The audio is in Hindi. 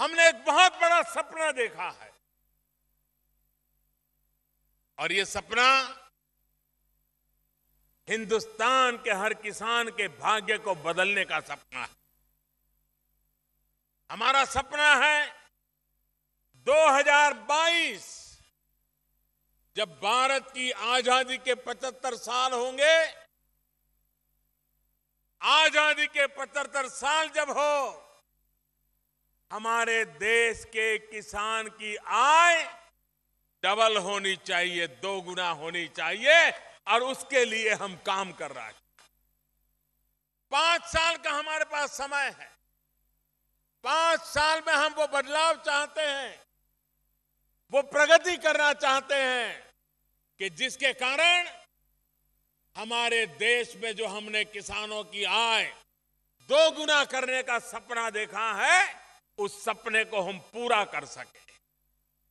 हमने एक बहुत बड़ा सपना देखा है और ये सपना हिंदुस्तान के हर किसान के भाग्य को बदलने का सपना है हमारा सपना है 2022 जब भारत की आजादी के 75 साल होंगे आजादी के 75 साल जब हो हमारे देश के किसान की आय डबल होनी चाहिए दो गुना होनी चाहिए और उसके लिए हम काम कर रहे हैं पांच साल का हमारे पास समय है पांच साल में हम वो बदलाव चाहते हैं वो प्रगति करना चाहते हैं कि जिसके कारण हमारे देश में जो हमने किसानों की आय दो गुना करने का सपना देखा है उस सपने को हम पूरा कर सकें